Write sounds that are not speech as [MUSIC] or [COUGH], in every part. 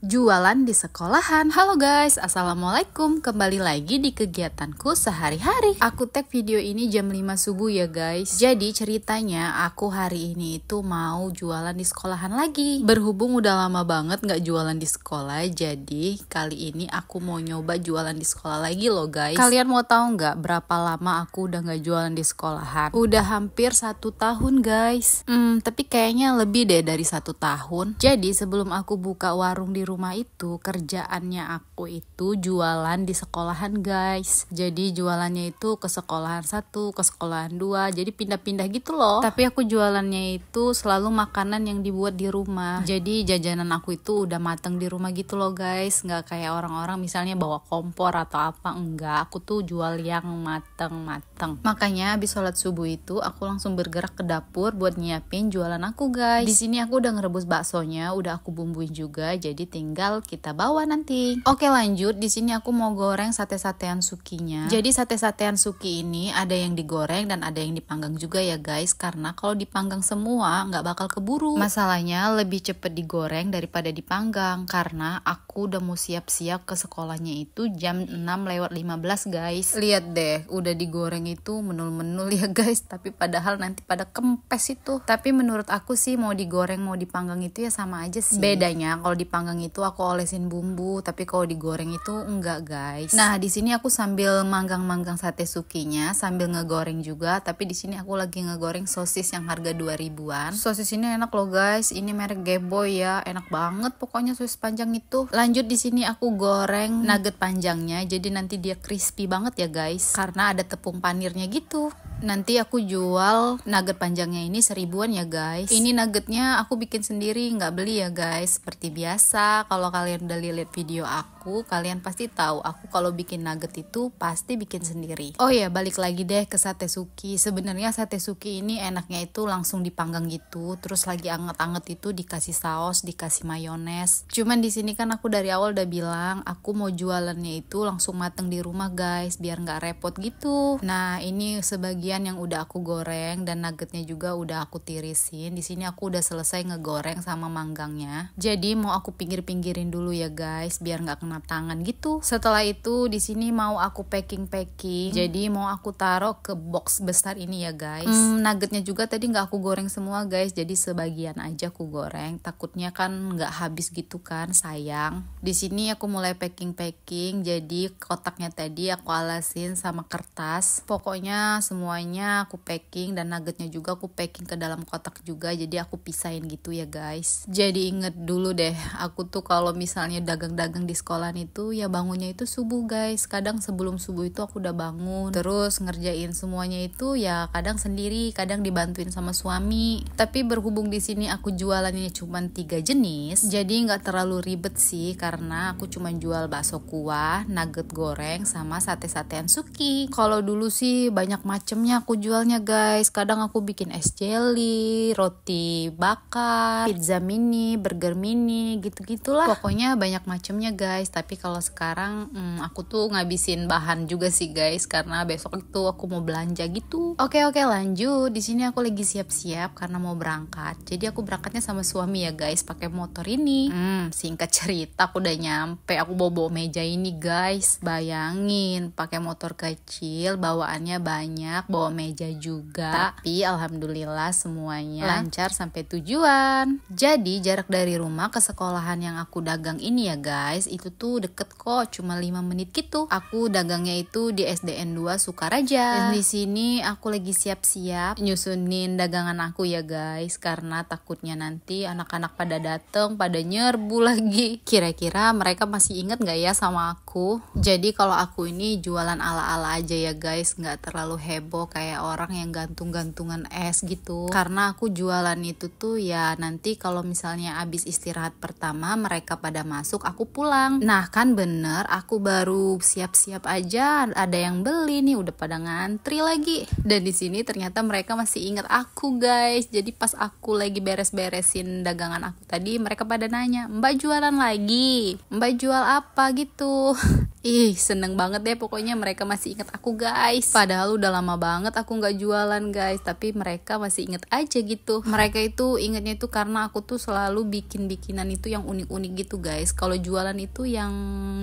Jualan di sekolahan Halo guys, Assalamualaikum Kembali lagi di kegiatanku sehari-hari Aku tag video ini jam 5 subuh ya guys Jadi ceritanya aku hari ini itu mau jualan di sekolahan lagi Berhubung udah lama banget gak jualan di sekolah Jadi kali ini aku mau nyoba jualan di sekolah lagi loh guys Kalian mau tahu gak berapa lama aku udah gak jualan di sekolahan? Udah hampir satu tahun guys Hmm, tapi kayaknya lebih deh dari satu tahun Jadi sebelum aku buka warung di rumah itu kerjaannya aku itu jualan di sekolahan guys jadi jualannya itu ke sekolahan satu ke sekolahan dua jadi pindah-pindah gitu loh tapi aku jualannya itu selalu makanan yang dibuat di rumah jadi jajanan aku itu udah mateng di rumah gitu loh guys nggak kayak orang-orang misalnya bawa kompor atau apa enggak aku tuh jual yang mateng-mateng makanya habis sholat subuh itu aku langsung bergerak ke dapur buat nyiapin jualan aku guys di sini aku udah ngerebus baksonya udah aku bumbuin juga jadi tinggal tinggal kita bawa nanti. Oke lanjut, di sini aku mau goreng sate-satean sukinya. Jadi sate-satean suki ini ada yang digoreng dan ada yang dipanggang juga ya guys, karena kalau dipanggang semua nggak bakal keburu. Masalahnya lebih cepet digoreng daripada dipanggang, karena aku udah mau siap-siap ke sekolahnya itu jam 6 lewat 15 guys. Lihat deh, udah digoreng itu menul-menul ya guys, tapi padahal nanti pada kempes itu. Tapi menurut aku sih mau digoreng mau dipanggang itu ya sama aja sih. Bedanya kalau dipanggang itu itu aku olesin bumbu, tapi kalau digoreng itu enggak guys. Nah di sini aku sambil manggang-manggang sate sukinya, sambil ngegoreng juga, tapi di sini aku lagi ngegoreng sosis yang harga 2000-an. Sosis ini enak loh guys, ini merek Geboy ya, enak banget pokoknya sosis panjang itu. Lanjut di sini aku goreng nugget panjangnya, jadi nanti dia crispy banget ya guys, karena ada tepung panirnya gitu. Nanti aku jual nugget panjangnya ini seribuan ya guys. Ini nuggetnya aku bikin sendiri, nggak beli ya guys. Seperti biasa, kalau kalian udah lihat video aku, kalian pasti tahu aku kalau bikin nugget itu pasti bikin sendiri. Oh ya, balik lagi deh ke sate suki. Sebenarnya sate suki ini enaknya itu langsung dipanggang gitu, terus lagi anget-anget itu dikasih saus, dikasih mayones. Cuman di sini kan aku dari awal udah bilang aku mau jualannya itu langsung mateng di rumah guys, biar nggak repot gitu. Nah ini sebagai bagian yang udah aku goreng dan nuggetnya juga udah aku tirisin. Di sini aku udah selesai ngegoreng sama manggangnya. Jadi mau aku pinggir-pinggirin dulu ya guys, biar nggak kena tangan gitu. Setelah itu di sini mau aku packing-packing. Jadi mau aku taruh ke box besar ini ya guys. Hmm, hmm nuggetnya juga tadi nggak aku goreng semua guys, jadi sebagian aja aku goreng. Takutnya kan nggak habis gitu kan, sayang. Di sini aku mulai packing-packing. Jadi kotaknya tadi aku alasin sama kertas. Pokoknya semua semuanya aku packing dan nuggetnya juga aku packing ke dalam kotak juga jadi aku pisahin gitu ya guys jadi inget dulu deh aku tuh kalau misalnya dagang-dagang di sekolah itu ya bangunnya itu subuh guys kadang sebelum subuh itu aku udah bangun terus ngerjain semuanya itu ya kadang sendiri kadang dibantuin sama suami tapi berhubung di sini aku jualannya cuma tiga jenis jadi nggak terlalu ribet sih karena aku cuma jual bakso kuah nugget goreng sama sate-satean suki kalau dulu sih banyak macemnya semuanya aku jualnya guys. Kadang aku bikin es jelly, roti bakar, pizza mini, burger mini, gitu-gitulah. Pokoknya banyak macamnya guys. Tapi kalau sekarang hmm, aku tuh ngabisin bahan juga sih guys karena besok itu aku mau belanja gitu. Oke oke lanjut. Di sini aku lagi siap-siap karena mau berangkat. Jadi aku berangkatnya sama suami ya guys pakai motor ini. Hmm, singkat cerita aku udah nyampe. Aku bawa-bawa meja ini guys. Bayangin pakai motor kecil bawaannya banyak bawa meja juga. Tapi alhamdulillah semuanya lancar sampai tujuan. Jadi jarak dari rumah ke sekolahan yang aku dagang ini ya guys, itu tuh deket kok, cuma 5 menit gitu. Aku dagangnya itu di SDN 2 Sukaraja. Dan di sini aku lagi siap-siap nyusunin dagangan aku ya guys, karena takutnya nanti anak-anak pada dateng, pada nyerbu lagi. Kira-kira mereka masih inget gak ya sama aku? Jadi kalau aku ini jualan ala-ala aja ya guys, nggak terlalu heboh kayak orang yang gantung-gantungan es gitu karena aku jualan itu tuh ya nanti kalau misalnya abis istirahat pertama mereka pada masuk aku pulang nah kan bener aku baru siap-siap aja ada yang beli nih udah pada ngantri lagi dan di sini ternyata mereka masih inget aku guys jadi pas aku lagi beres-beresin dagangan aku tadi mereka pada nanya mbak jualan lagi mbak jual apa gitu [LAUGHS] ih seneng banget deh pokoknya mereka masih inget aku guys padahal udah lama banget banget aku nggak jualan guys tapi mereka masih inget aja gitu mereka itu ingetnya itu karena aku tuh selalu bikin bikinan itu yang unik-unik gitu guys kalau jualan itu yang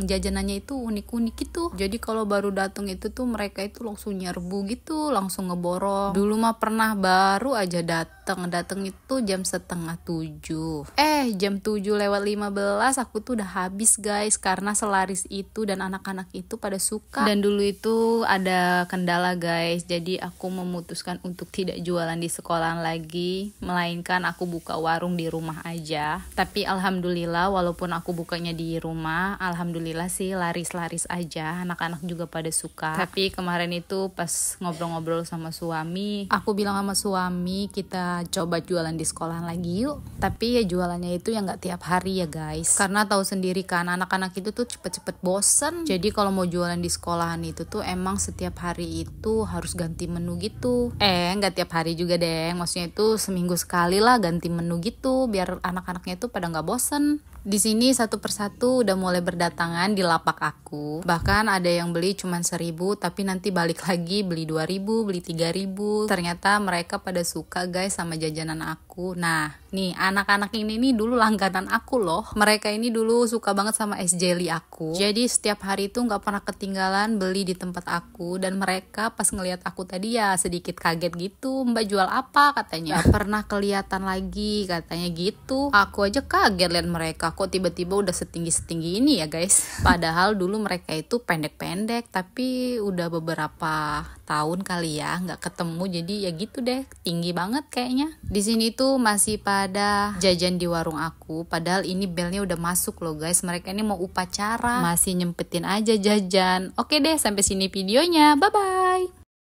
jajanannya itu unik-unik gitu jadi kalau baru datang itu tuh mereka itu langsung nyerbu gitu langsung ngeborong dulu mah pernah baru aja dateng dateng itu jam setengah tujuh eh deh jam 7 lewat 15 aku tuh udah habis guys karena selaris itu dan anak-anak itu pada suka. Dan dulu itu ada kendala guys, jadi aku memutuskan untuk tidak jualan di sekolah lagi, melainkan aku buka warung di rumah aja. Tapi alhamdulillah walaupun aku bukanya di rumah, alhamdulillah sih laris-laris aja, anak-anak juga pada suka. Tapi kemarin itu pas ngobrol-ngobrol sama suami, aku bilang sama suami kita coba jualan di sekolah lagi yuk. Tapi ya jualannya itu yang nggak tiap hari ya guys karena tahu sendiri kan anak-anak itu tuh cepet-cepet bosen jadi kalau mau jualan di sekolahan itu tuh emang setiap hari itu harus ganti menu gitu eh nggak tiap hari juga deh maksudnya itu seminggu sekali lah ganti menu gitu biar anak-anaknya itu pada nggak bosen di sini satu persatu udah mulai berdatangan di lapak aku. Bahkan ada yang beli cuma seribu, tapi nanti balik lagi beli dua ribu, beli tiga ribu. Ternyata mereka pada suka guys sama jajanan aku. Nah, nih anak-anak ini nih dulu langganan aku loh. Mereka ini dulu suka banget sama es jelly aku. Jadi setiap hari itu nggak pernah ketinggalan beli di tempat aku. Dan mereka pas ngelihat aku tadi ya sedikit kaget gitu. Mbak jual apa katanya? Gak pernah kelihatan lagi katanya gitu. Aku aja kaget liat mereka kok tiba-tiba udah setinggi-setinggi ini ya guys. [LAUGHS] Padahal dulu mereka itu pendek-pendek tapi udah beberapa tahun kali ya nggak ketemu jadi ya gitu deh tinggi banget kayaknya. Di sini tuh masih pada jajan di warung aku padahal ini belnya udah masuk loh guys. Mereka ini mau upacara masih nyempetin aja jajan. Oke deh sampai sini videonya. Bye bye.